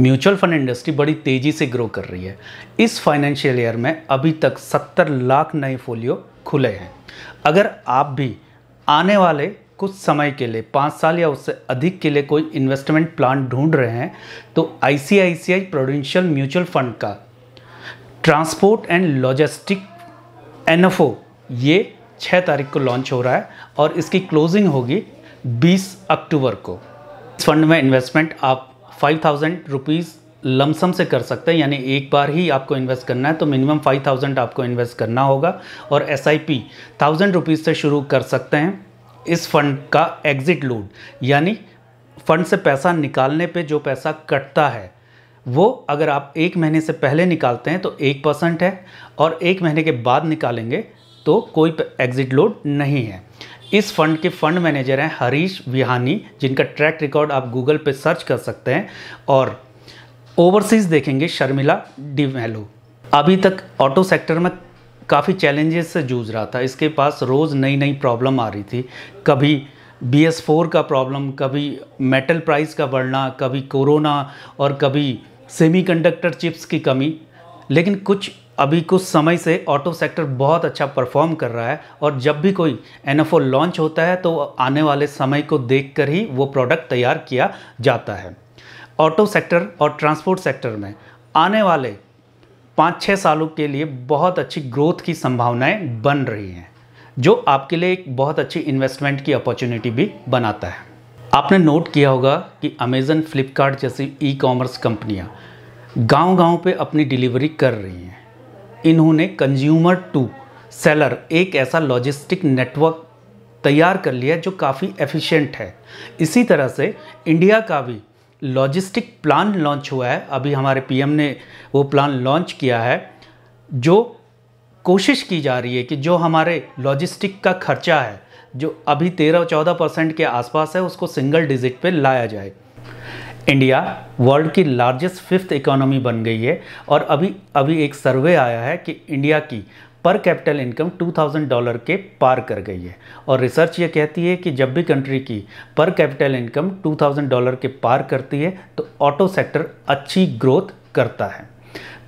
mutual fund industry बड़ी तेज़ी से ग्रो कर रही है इस फाइनेंशियल ईयर में अभी तक 70 लाख नए फोलियो खुले हैं अगर आप भी आने वाले कुछ समय के लिए पाँच साल या उससे अधिक के लिए कोई इन्वेस्टमेंट प्लान ढूंढ रहे हैं तो I C Prudential mutual fund का ट्रांसपोर्ट एंड लॉजिस्टिक एनएफओ ये छः तारीख को लॉन्च हो रहा है और इसकी क्लोजिंग होगी 20 अक्टूबर को इस फंड में इन्वेस्टमेंट आप फाइव थाउजेंड रुपीज़ लमसम से कर सकते हैं यानी एक बार ही आपको इन्वेस्ट करना है तो मिनिमम फाइव थाउजेंड आपको इन्वेस्ट करना होगा और S I P thousand rupees से शुरू कर सकते हैं इस फंड का एग्ज़िट लोड यानी फंड से पैसा निकालने पे जो पैसा कटता है वो अगर आप एक महीने से पहले निकालते हैं तो एक परसेंट है और एक महीने के बाद निकालेंगे तो कोई एग्जिट लोड नहीं है इस फंड के फंड मैनेजर हैं हरीश विहानी जिनका ट्रैक रिकॉर्ड आप गूगल पे सर्च कर सकते हैं और ओवरसीज़ देखेंगे शर्मिला डिमेलो अभी तक ऑटो सेक्टर में काफ़ी चैलेंजेस से जूझ रहा था इसके पास रोज़ नई नई प्रॉब्लम आ रही थी कभी बी एस फोर का प्रॉब्लम कभी मेटल प्राइस का बढ़ना कभी कोरोना और कभी सेमीकंडक्टर चिप्स की कमी लेकिन कुछ अभी कुछ समय से ऑटो सेक्टर बहुत अच्छा परफॉर्म कर रहा है और जब भी कोई एन लॉन्च होता है तो आने वाले समय को देखकर ही वो प्रोडक्ट तैयार किया जाता है ऑटो सेक्टर और ट्रांसपोर्ट सेक्टर में आने वाले पाँच छः सालों के लिए बहुत अच्छी ग्रोथ की संभावनाएं बन रही हैं जो आपके लिए एक बहुत अच्छी इन्वेस्टमेंट की अपॉर्चुनिटी भी बनाता है आपने नोट किया होगा कि अमेज़न फ्लिपकार्ट जैसी ई कॉमर्स कंपनियाँ गांव-गांव पे अपनी डिलीवरी कर रही हैं इन्होंने कंज्यूमर टू सेलर एक ऐसा लॉजिस्टिक नेटवर्क तैयार कर लिया जो काफ़ी एफिशिएंट है इसी तरह से इंडिया का भी लॉजिस्टिक प्लान लॉन्च हुआ है अभी हमारे पीएम ने वो प्लान लॉन्च किया है जो कोशिश की जा रही है कि जो हमारे लॉजिस्टिक का खर्चा है जो अभी तेरह चौदह परसेंट के आसपास है उसको सिंगल डिजिट पे लाया जाए इंडिया वर्ल्ड की लार्जेस्ट फिफ्थ इकोनॉमी बन गई है और अभी अभी एक सर्वे आया है कि इंडिया की पर कैपिटल इनकम 2000 डॉलर के पार कर गई है और रिसर्च ये कहती है कि जब भी कंट्री की पर कैपिटल इनकम 2000 डॉलर के पार करती है तो ऑटो सेक्टर अच्छी ग्रोथ करता है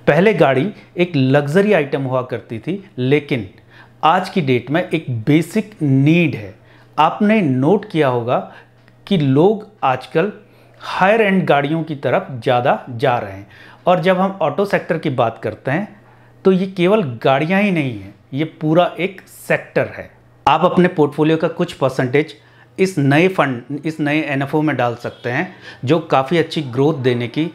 पहले गाड़ी एक लग्जरी आइटम हुआ करती थी लेकिन आज की डेट में एक बेसिक नीड है आपने नोट किया होगा कि लोग आजकल हायर एंड गाड़ियों की तरफ ज़्यादा जा रहे हैं और जब हम ऑटो सेक्टर की बात करते हैं तो ये केवल गाड़ियाँ ही नहीं हैं ये पूरा एक सेक्टर है आप अपने पोर्टफोलियो का कुछ परसेंटेज इस नए फंड इस नए एन में डाल सकते हैं जो काफ़ी अच्छी ग्रोथ देने की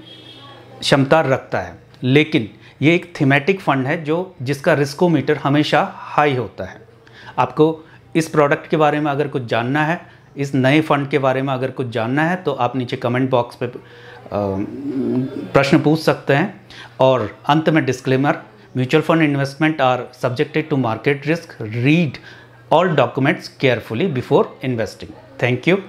क्षमता रखता है लेकिन ये एक थीमेटिक फंड है जो जिसका रिस्कोमीटर हमेशा हाई होता है आपको इस प्रोडक्ट के बारे में अगर कुछ जानना है इस नए फंड के बारे में अगर कुछ जानना है तो आप नीचे कमेंट बॉक्स पे प्रश्न पूछ सकते हैं और अंत में disclaimer mutual fund investment are subjected to market risk read all documents carefully before investing thank you